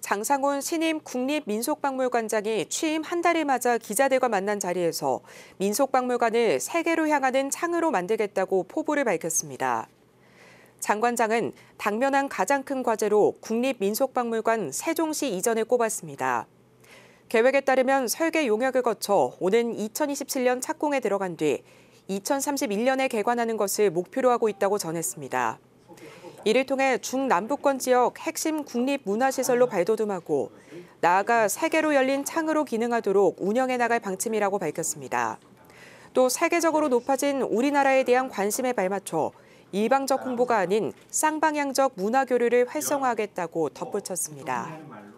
장상훈 신임 국립민속박물관장이 취임 한 달을 맞아 기자들과 만난 자리에서 민속박물관을 세계로 향하는 창으로 만들겠다고 포부를 밝혔습니다. 장관장은 당면한 가장 큰 과제로 국립민속박물관 세종시 이전을 꼽았습니다. 계획에 따르면 설계 용역을 거쳐 오는 2027년 착공에 들어간 뒤 2031년에 개관하는 것을 목표로 하고 있다고 전했습니다. 이를 통해 중남부권 지역 핵심 국립문화시설로 발돋움하고 나아가 세계로 열린 창으로 기능하도록 운영해 나갈 방침이라고 밝혔습니다. 또 세계적으로 높아진 우리나라에 대한 관심에 발맞춰 일방적 홍보가 아닌 쌍방향적 문화 교류를 활성화하겠다고 덧붙였습니다.